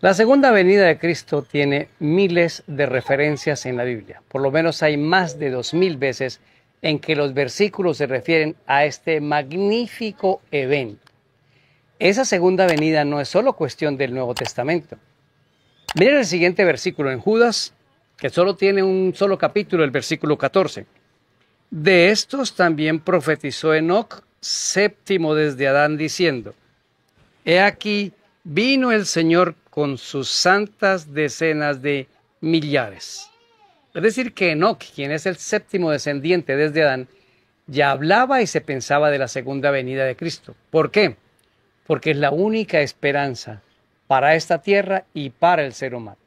La segunda venida de Cristo tiene miles de referencias en la Biblia. Por lo menos hay más de dos mil veces en que los versículos se refieren a este magnífico evento. Esa segunda venida no es solo cuestión del Nuevo Testamento. Miren el siguiente versículo en Judas, que solo tiene un solo capítulo, el versículo 14. De estos también profetizó Enoc, séptimo desde Adán, diciendo, He aquí vino el Señor con sus santas decenas de millares. Es decir, que Enoch, quien es el séptimo descendiente desde Adán, ya hablaba y se pensaba de la segunda venida de Cristo. ¿Por qué? Porque es la única esperanza para esta tierra y para el ser humano.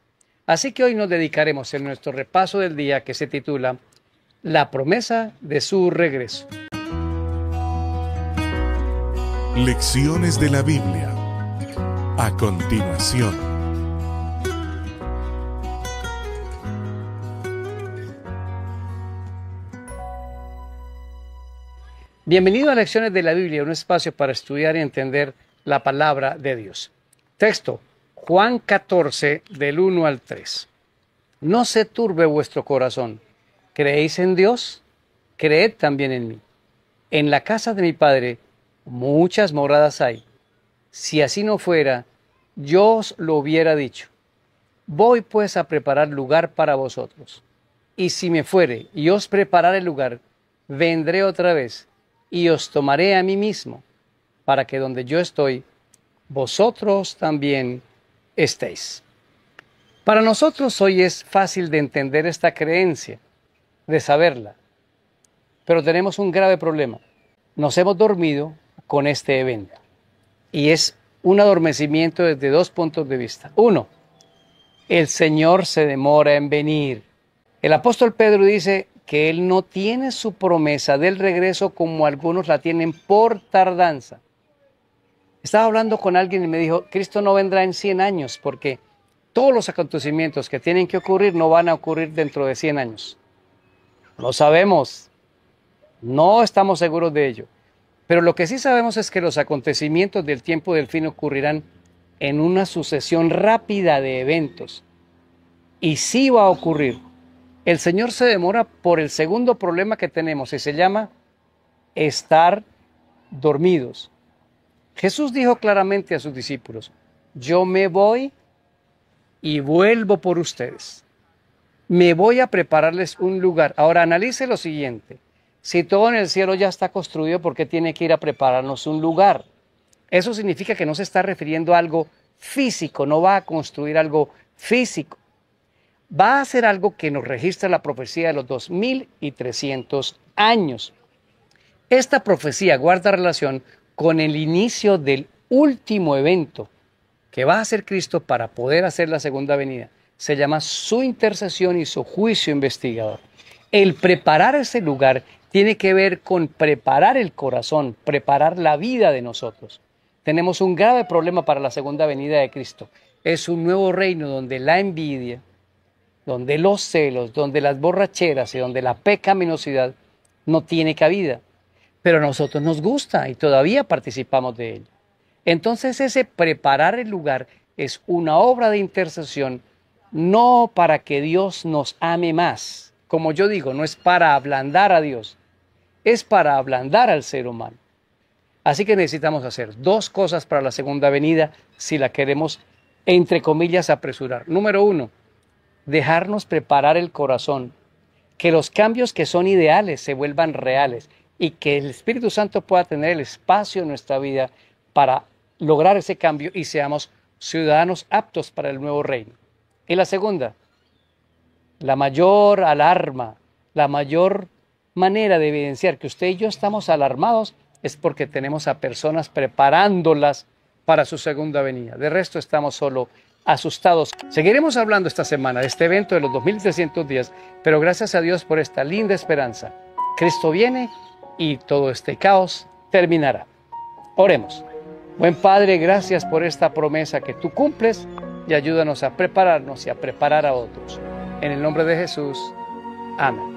Así que hoy nos dedicaremos en nuestro repaso del día que se titula La promesa de su regreso. Lecciones de la Biblia a continuación. Bienvenido a Lecciones de la Biblia, un espacio para estudiar y entender la palabra de Dios. Texto, Juan 14, del 1 al 3. No se turbe vuestro corazón. ¿Creéis en Dios? Creed también en mí. En la casa de mi Padre muchas moradas hay. Si así no fuera, yo os lo hubiera dicho. Voy pues a preparar lugar para vosotros. Y si me fuere y os prepararé lugar, vendré otra vez y os tomaré a mí mismo, para que donde yo estoy, vosotros también estéis. Para nosotros hoy es fácil de entender esta creencia, de saberla, pero tenemos un grave problema. Nos hemos dormido con este evento y es un adormecimiento desde dos puntos de vista. Uno, el Señor se demora en venir. El apóstol Pedro dice que él no tiene su promesa del regreso como algunos la tienen por tardanza. Estaba hablando con alguien y me dijo, Cristo no vendrá en 100 años porque todos los acontecimientos que tienen que ocurrir no van a ocurrir dentro de 100 años. Lo sabemos, no estamos seguros de ello. Pero lo que sí sabemos es que los acontecimientos del tiempo del fin ocurrirán en una sucesión rápida de eventos. Y sí va a ocurrir. El Señor se demora por el segundo problema que tenemos y se llama estar dormidos. Jesús dijo claramente a sus discípulos, yo me voy y vuelvo por ustedes. Me voy a prepararles un lugar. Ahora analice lo siguiente. Si todo en el cielo ya está construido, ¿por qué tiene que ir a prepararnos un lugar? Eso significa que no se está refiriendo a algo físico, no va a construir algo físico. Va a hacer algo que nos registra la profecía de los 2300 años. Esta profecía guarda relación con el inicio del último evento que va a hacer Cristo para poder hacer la segunda venida. Se llama su intercesión y su juicio investigador. El preparar ese lugar tiene que ver con preparar el corazón, preparar la vida de nosotros. Tenemos un grave problema para la segunda venida de Cristo. Es un nuevo reino donde la envidia, donde los celos, donde las borracheras y donde la pecaminosidad no tiene cabida. Pero a nosotros nos gusta y todavía participamos de él. Entonces ese preparar el lugar es una obra de intercesión, no para que Dios nos ame más. Como yo digo, no es para ablandar a Dios, es para ablandar al ser humano. Así que necesitamos hacer dos cosas para la segunda venida si la queremos, entre comillas, apresurar. Número uno, dejarnos preparar el corazón, que los cambios que son ideales se vuelvan reales y que el Espíritu Santo pueda tener el espacio en nuestra vida para lograr ese cambio y seamos ciudadanos aptos para el nuevo reino. Y la segunda, la mayor alarma, la mayor manera de evidenciar que usted y yo estamos alarmados es porque tenemos a personas preparándolas para su segunda venida. De resto, estamos solo asustados. Seguiremos hablando esta semana de este evento de los 2300 días, pero gracias a Dios por esta linda esperanza. Cristo viene y todo este caos terminará. Oremos. Buen Padre, gracias por esta promesa que tú cumples y ayúdanos a prepararnos y a preparar a otros. En el nombre de Jesús. Amén.